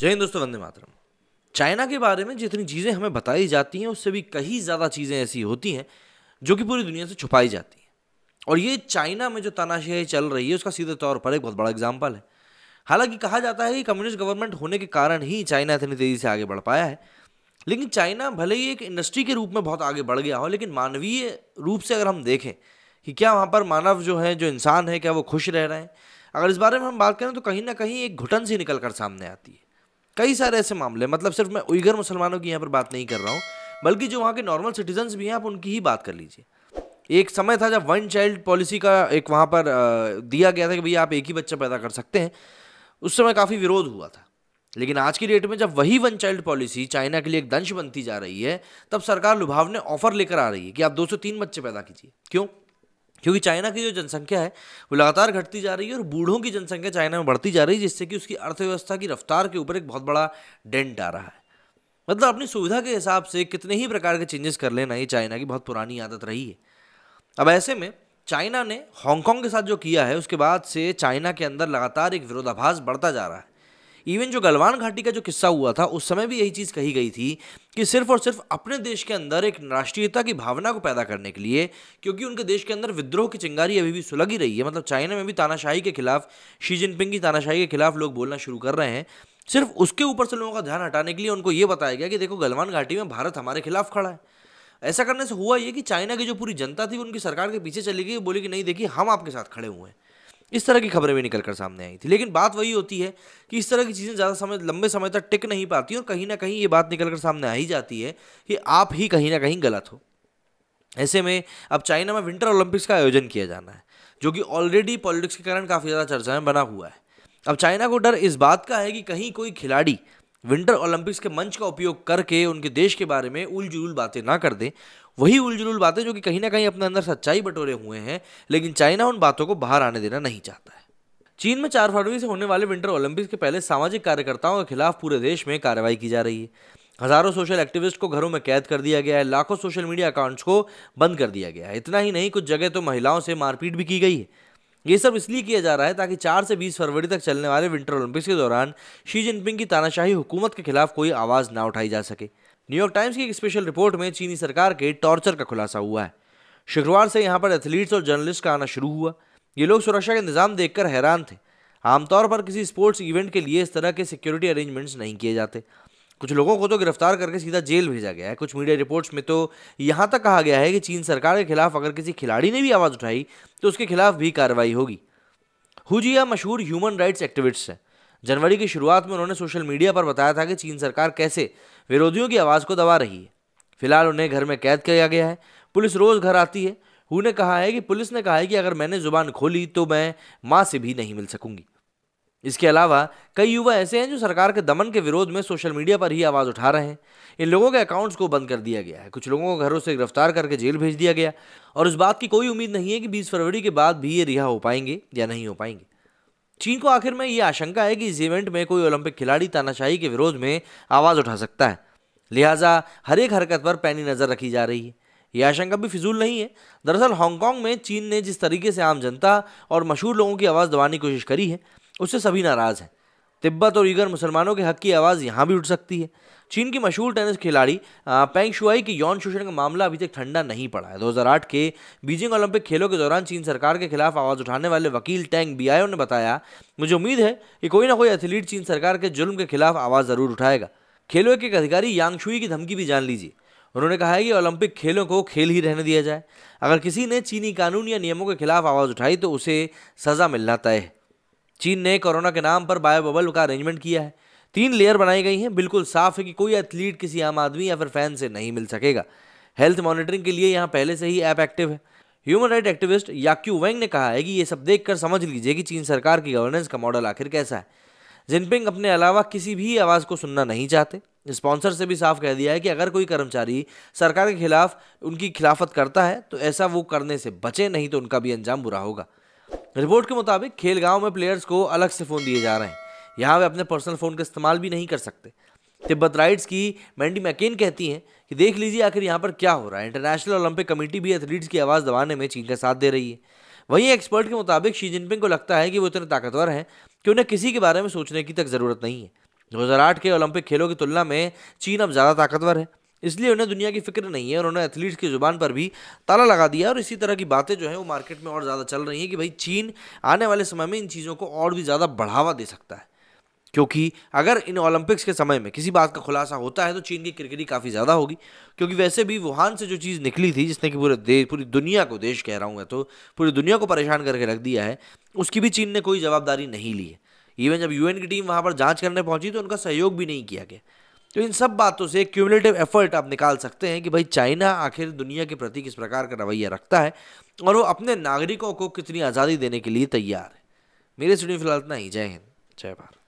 जय हिंद दोस्तों वंदे मातरम चाइना के बारे में जितनी चीज़ें हमें बताई जाती हैं उससे भी कहीं ज़्यादा चीज़ें ऐसी होती हैं जो कि पूरी दुनिया से छुपाई जाती हैं और ये चाइना में जो तानाशाही चल रही है उसका सीधे तौर पर एक बहुत बड़ा एग्जाम्पल है हालांकि कहा जाता है कि कम्युनिस्ट गवर्नमेंट होने के कारण ही चाइना इतनी तेज़ी से आगे बढ़ पाया है लेकिन चाइना भले ही एक इंडस्ट्री के रूप में बहुत आगे बढ़ गया हो लेकिन मानवीय रूप से अगर हम देखें कि क्या वहाँ पर मानव जो है जो इंसान है क्या वो खुश रह रहे हैं अगर इस बारे में हम बात करें तो कहीं ना कहीं एक घुटन सी निकल कर सामने आती है कई सारे ऐसे मामले मतलब सिर्फ मैं उइगर मुसलमानों की यहाँ पर बात नहीं कर रहा हूँ बल्कि जो वहाँ के नॉर्मल सिटीजन्स भी हैं आप उनकी ही बात कर लीजिए एक समय था जब वन चाइल्ड पॉलिसी का एक वहाँ पर दिया गया था कि भैया आप एक ही बच्चा पैदा कर सकते हैं उस समय काफ़ी विरोध हुआ था लेकिन आज की डेट में जब वही वन चाइल्ड पॉलिसी चाइना के लिए एक दंश बनती जा रही है तब सरकार लुभावने ऑफर लेकर आ रही है कि आप दो सौ तीन बच्चे पैदा कीजिए क्यों क्योंकि चाइना की जो जनसंख्या है वो लगातार घटती जा रही है और बूढ़ों की जनसंख्या चाइना में बढ़ती जा रही है जिससे कि उसकी अर्थव्यवस्था की रफ्तार के ऊपर एक बहुत बड़ा डेंट आ रहा है मतलब अपनी सुविधा के हिसाब से कितने ही प्रकार के चेंजेस कर लेना ये चाइना की बहुत पुरानी आदत रही है अब ऐसे में चाइना ने हांगकांग के साथ जो किया है उसके बाद से चाइना के अंदर लगातार एक विरोधाभास बढ़ता जा रहा है इवन जो गलवान घाटी का जो किस्सा हुआ था उस समय भी यही चीज़ कही गई थी कि सिर्फ और सिर्फ अपने देश के अंदर एक राष्ट्रीयता की भावना को पैदा करने के लिए क्योंकि उनके देश के अंदर विद्रोह की चिंगारी अभी भी सुलग ही रही है मतलब चाइना में भी तानाशाही के खिलाफ शी जिनपिंग की तानाशाही के खिलाफ लोग बोलना शुरू कर रहे हैं सिर्फ उसके ऊपर से लोगों का ध्यान हटाने के लिए उनको ये बताया गया कि देखो गलवान घाटी में भारत हमारे खिलाफ खड़ा है ऐसा करने से हुआ ये कि चाइना की जो पूरी जनता थी उनकी सरकार के पीछे चली गई बोली कि नहीं देखिए हम आपके साथ खड़े हुए हैं इस तरह की खबरें भी निकल कर सामने आई थी लेकिन बात वही होती है कि इस तरह की चीज़ें ज़्यादा समय लंबे समय तक टिक नहीं पाती और कहीं ना कहीं ये बात निकल कर सामने आ ही जाती है कि आप ही कहीं ना कहीं गलत हो ऐसे में अब चाइना में विंटर ओलंपिक्स का आयोजन किया जाना है जो कि ऑलरेडी पॉलिटिक्स के कारण काफ़ी ज़्यादा चर्चा में बना हुआ है अब चाइना को डर इस बात का है कि कहीं कोई खिलाड़ी विंटर ओलंपिक्स के मंच का उपयोग करके उनके देश के बारे में उलझुल बातें ना कर दें वही उलझुल बातें जो कि कहीं ना कहीं अपने अंदर सच्चाई बटोरे हुए हैं लेकिन चाइना उन बातों को बाहर आने देना नहीं चाहता है चीन में चार फरवरी से होने वाले विंटर ओलंपिक्स के पहले सामाजिक कार्यकर्ताओं के खिलाफ पूरे देश में कार्रवाई की जा रही है हजारों सोशल एक्टिविस्ट को घरों में कैद कर दिया गया है लाखों सोशल मीडिया अकाउंट्स को बंद कर दिया गया है इतना ही नहीं कुछ जगह तो महिलाओं से मारपीट भी की गई है ये सब इसलिए किया जा रहा है ताकि 4 से 20 फरवरी तक चलने वाले विंटर ओलंपिक्स के दौरान शी जिनपिंग की तानाशाही हुकूमत के खिलाफ कोई आवाज़ ना उठाई जा सके न्यूयॉर्क टाइम्स की एक स्पेशल रिपोर्ट में चीनी सरकार के टॉर्चर का खुलासा हुआ है शुक्रवार से यहाँ पर एथलीट्स और जर्नलिस्ट का आना शुरू हुआ ये लोग सुरक्षा का निज़ाम देखकर हैरान थे आमतौर पर किसी स्पोर्ट्स इवेंट के लिए इस तरह के सिक्योरिटी अरेंजमेंट्स नहीं किए जाते कुछ लोगों को तो गिरफ्तार करके सीधा जेल भेजा गया है कुछ मीडिया रिपोर्ट्स में तो यहाँ तक कहा गया है कि चीन सरकार के खिलाफ अगर किसी खिलाड़ी ने भी आवाज़ उठाई तो उसके खिलाफ भी कार्रवाई होगी हुजिया मशहूर ह्यूमन राइट्स एक्टिविस्ट हैं जनवरी की शुरुआत में उन्होंने सोशल मीडिया पर बताया था कि चीन सरकार कैसे विरोधियों की आवाज़ को दबा रही है फिलहाल उन्हें घर में कैद किया गया है पुलिस रोज़ घर आती है हु ने कहा है कि पुलिस ने कहा है कि अगर मैंने ज़ुबान खोली तो मैं माँ से भी नहीं मिल सकूंगी इसके अलावा कई युवा ऐसे हैं जो सरकार के दमन के विरोध में सोशल मीडिया पर ही आवाज़ उठा रहे हैं इन लोगों के अकाउंट्स को बंद कर दिया गया है कुछ लोगों को घरों से गिरफ्तार करके जेल भेज दिया गया और उस बात की कोई उम्मीद नहीं है कि बीस फरवरी के बाद भी ये रिहा हो पाएंगे या नहीं हो पाएंगे चीन को आखिर में ये आशंका है कि इस इवेंट में कोई ओलंपिक खिलाड़ी तानाशाही के विरोध में आवाज़ उठा सकता है लिहाजा हर एक हरकत पर पैनी नज़र रखी जा रही है ये आशंका भी फिजूल नहीं है दरअसल हांगकांग में चीन ने जिस तरीके से आम जनता और मशहूर लोगों की आवाज़ दबाने की कोशिश करी है उससे सभी नाराज़ हैं तिब्बत और ईगर मुसलमानों के हक की आवाज़ यहाँ भी उठ सकती है चीन की मशहूर टेनिस खिलाड़ी पेंग शुआई की यौन शोषण का मामला अभी तक ठंडा नहीं पड़ा है 2008 के बीजिंग ओलंपिक खेलों के दौरान चीन सरकार के खिलाफ आवाज़ उठाने वाले वकील टैंग बियायो ने बताया मुझे उम्मीद है कि कोई ना कोई एथलीट चीन सरकार के जुल्म के खिलाफ आवाज़ ज़रूर उठाएगा खेलों के एक अधिकारी यांग शुई की धमकी भी जान लीजिए उन्होंने कहा है कि ओलंपिक खेलों को खेल ही रहने दिया जाए अगर किसी ने चीनी कानून या नियमों के खिलाफ आवाज़ उठाई तो उसे सज़ा मिलना तय है चीन ने कोरोना के नाम पर बायो बबल का अरेंजमेंट किया है तीन लेयर बनाई गई हैं बिल्कुल साफ है कि कोई एथलीट किसी आम आदमी या फिर फैन से नहीं मिल सकेगा हेल्थ मॉनिटरिंग के लिए यहाँ पहले से ही ऐप एक्टिव है human right activist Yaqiu Wang ने कहा है कि ये सब देखकर समझ लीजिए कि चीन सरकार की गवर्नेंस का मॉडल आखिर कैसा है जिनपिंग अपने अलावा किसी भी आवाज़ को सुनना नहीं चाहते स्पॉन्सर से भी साफ कह दिया है कि अगर कोई कर्मचारी सरकार के खिलाफ उनकी खिलाफत करता है तो ऐसा वो करने से बचे नहीं तो उनका भी अंजाम बुरा होगा रिपोर्ट के मुताबिक खेलगांव में प्लेयर्स को अलग से फ़ोन दिए जा रहे हैं यहाँ वे अपने पर्सनल फ़ोन का इस्तेमाल भी नहीं कर सकते तिब्बत राइट्स की मैंडी मैकेन कहती हैं कि देख लीजिए आखिर यहाँ पर क्या हो रहा है इंटरनेशनल ओलंपिक कमेटी भी एथलीट्स की आवाज़ दबाने में चीन का साथ दे रही है वहीं एक्सपर्ट के मुताबिक शी जिनपिंग को लगता है कि वो इतने ताकतवर हैं कि उन्हें किसी के बारे में सोचने की तक ज़रूरत नहीं है 2008 के ओलंपिक खेलों की तुलना में चीन अब ज़्यादा ताकतवर है इसलिए उन्हें दुनिया की फिक्र नहीं है और उन्होंने एथलीट्स की ज़ुबान पर भी ताला लगा दिया और इसी तरह की बातें जो है वो मार्केट में और ज़्यादा चल रही हैं कि भाई चीन आने वाले समय में इन चीज़ों को और भी ज़्यादा बढ़ावा दे सकता है क्योंकि अगर इन ओलंपिक्स के समय में किसी बात का खुलासा होता है तो चीन की क्रिकेटी काफ़ी ज़्यादा होगी क्योंकि वैसे भी वुहान से जो चीज़ निकली थी जिसने कि पूरे देश पूरी दुनिया को देश कह रहा हूँ मैं तो पूरी दुनिया को परेशान करके रख दिया है उसकी भी चीन ने कोई जवाबदारी नहीं ली है इवन जब यूएन की टीम वहाँ पर जाँच करने पहुंची तो उनका सहयोग भी नहीं किया गया तो इन सब बातों से क्यूमुलेटिव एफर्ट आप निकाल सकते हैं कि भाई चाइना आखिर दुनिया के प्रति किस प्रकार का रवैया रखता है और वो अपने नागरिकों को कितनी आज़ादी देने के लिए तैयार है मेरे स्टूडियो फिलहाल इतना ही जय हिंद जय भारत